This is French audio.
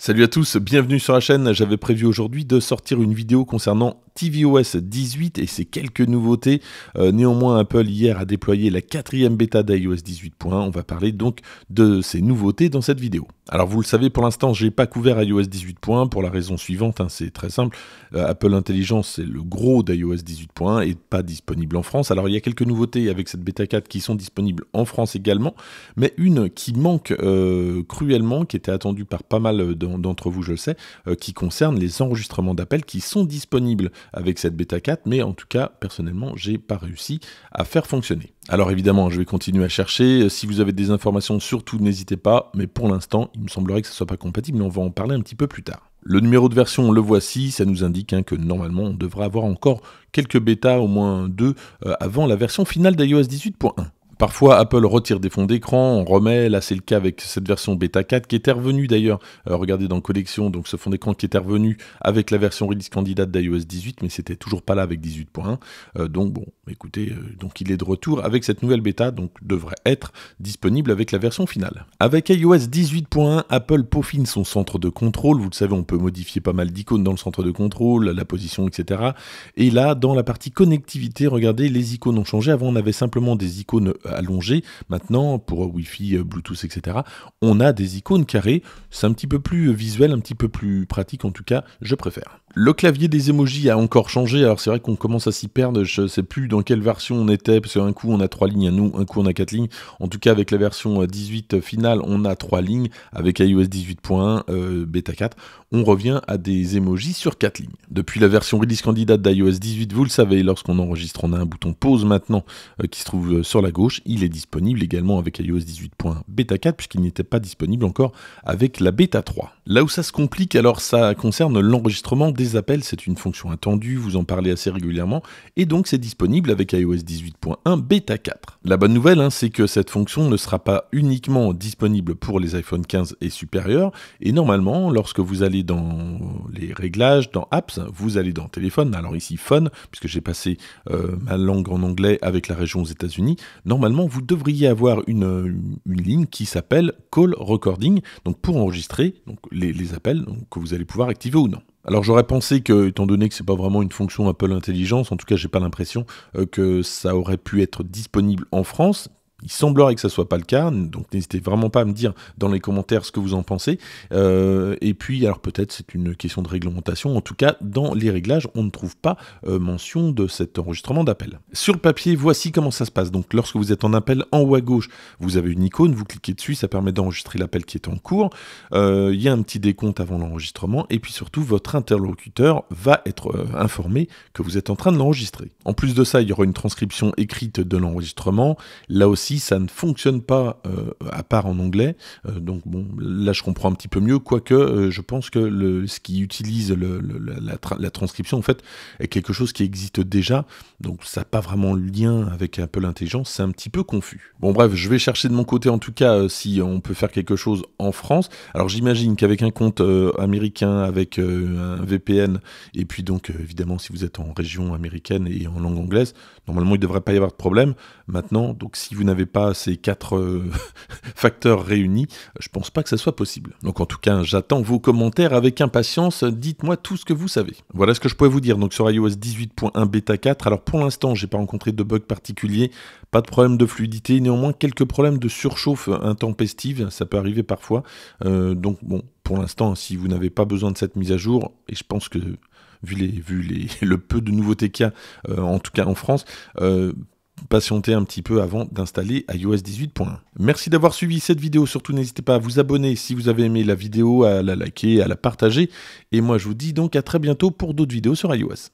Salut à tous, bienvenue sur la chaîne. J'avais prévu aujourd'hui de sortir une vidéo concernant tvOS 18 et ses quelques nouveautés. Euh, néanmoins, Apple hier a déployé la quatrième bêta d'iOS 18.1. On va parler donc de ces nouveautés dans cette vidéo. Alors vous le savez, pour l'instant, j'ai pas couvert iOS 18.1 pour la raison suivante, hein, c'est très simple. Euh, Apple Intelligence, c'est le gros d'iOS 18.1 et pas disponible en France. Alors il y a quelques nouveautés avec cette bêta 4 qui sont disponibles en France également, mais une qui manque euh, cruellement, qui était attendue par pas mal de d'entre vous, je le sais, euh, qui concerne les enregistrements d'appels qui sont disponibles avec cette bêta 4, mais en tout cas, personnellement, j'ai pas réussi à faire fonctionner. Alors évidemment, je vais continuer à chercher. Euh, si vous avez des informations, surtout n'hésitez pas, mais pour l'instant, il me semblerait que ce soit pas compatible, mais on va en parler un petit peu plus tard. Le numéro de version, le voici, ça nous indique hein, que normalement on devrait avoir encore quelques bêtas, au moins deux, euh, avant la version finale d'iOS 18.1. Parfois, Apple retire des fonds d'écran, on remet, là c'est le cas avec cette version bêta 4 qui était revenue d'ailleurs, euh, regardez dans collection, donc ce fond d'écran qui était revenu avec la version release candidate d'iOS 18, mais c'était toujours pas là avec 18.1, euh, donc bon, écoutez, euh, donc il est de retour avec cette nouvelle bêta, donc devrait être disponible avec la version finale. Avec iOS 18.1, Apple peaufine son centre de contrôle, vous le savez, on peut modifier pas mal d'icônes dans le centre de contrôle, la position, etc. Et là, dans la partie connectivité, regardez, les icônes ont changé, avant on avait simplement des icônes allongé. Maintenant, pour Wi-Fi, euh, Bluetooth, etc., on a des icônes carrées. C'est un petit peu plus euh, visuel, un petit peu plus pratique, en tout cas, je préfère. Le clavier des émojis a encore changé. Alors, c'est vrai qu'on commence à s'y perdre. Je ne sais plus dans quelle version on était, parce qu'un coup, on a trois lignes à nous, un coup, on a quatre lignes. En tout cas, avec la version 18 euh, finale, on a trois lignes. Avec iOS 18.1, bêta 4, on revient à des émojis sur quatre lignes. Depuis la version release candidate d'iOS 18, vous le savez, lorsqu'on enregistre, on a un bouton pause maintenant qui se trouve sur la gauche il est disponible également avec iOS 18.beta 4 puisqu'il n'était pas disponible encore avec la bêta 3. Là où ça se complique, alors ça concerne l'enregistrement des appels. C'est une fonction attendue, vous en parlez assez régulièrement et donc c'est disponible avec iOS 18.1 bêta 4. La bonne nouvelle, hein, c'est que cette fonction ne sera pas uniquement disponible pour les iPhone 15 et supérieurs et normalement, lorsque vous allez dans les réglages, dans Apps, vous allez dans Téléphone, alors ici Phone, puisque j'ai passé euh, ma langue en anglais avec la région aux États-Unis, normalement vous devriez avoir une, ligne qui s'appelle Call Recording, donc pour enregistrer donc les, appels que vous allez pouvoir activer ou non. Alors j'aurais pensé que, étant donné que c'est pas vraiment une fonction Apple Intelligence, en tout cas j'ai pas l'impression euh, que ça aurait pu être disponible en France, il semblerait que ça soit pas le cas, donc n'hésitez vraiment pas à me dire dans les commentaires ce que vous en pensez. Euh, et puis, alors peut-être c'est une question de réglementation, en tout cas dans les réglages, on ne trouve pas euh, mention de cet enregistrement d'appel. Sur le papier, voici comment ça se passe. Donc lorsque vous êtes en appel, en haut à gauche, vous avez une icône, vous cliquez dessus, ça permet d'enregistrer l'appel qui est en cours. Euh, il y a un petit décompte avant l'enregistrement, et puis surtout, votre interlocuteur va être informé que vous êtes en train de l'enregistrer. En plus de ça, il y aura une transcription écrite de l'enregistrement. Là aussi, si ça ne fonctionne pas euh, à part en anglais, euh, donc bon, là je comprends un petit peu mieux, quoique euh, je pense que le, ce qui utilise la, transcription en fait est quelque chose qui existe déjà, donc ça n'a pas vraiment lien avec Apple Intelligence, c'est un petit peu confus. Bon bref, je vais chercher de mon côté en tout cas si on peut faire quelque chose en France. Alors j'imagine qu'avec un compte américain, avec un VPN, et puis donc évidemment si vous êtes en région américaine et en langue anglaise, normalement il ne devrait pas y avoir de problème. Maintenant, donc si vous n'avez pas ces quatre euh, facteurs réunis, je pense pas que ça soit possible. Donc en tout cas, j'attends vos commentaires avec impatience. Dites-moi tout ce que vous savez. Voilà ce que je pouvais vous dire. Donc sur iOS 18.1 bêta 4, alors pour l'instant, j'ai pas rencontré de bug particulier, pas de problème de fluidité, néanmoins quelques problèmes de surchauffe intempestive, ça peut arriver parfois. Euh, donc bon, pour l'instant, si vous n'avez pas besoin de cette mise à jour, et je pense que vu, les, vu les, le peu de nouveautés qu'il y a, euh, en tout cas en France, patienter un petit peu avant d'installer iOS 18.1. Merci d'avoir suivi cette vidéo, surtout n'hésitez pas à vous abonner si vous avez aimé la vidéo, à la liker, à la partager, et moi je vous dis donc à très bientôt pour d'autres vidéos sur iOS.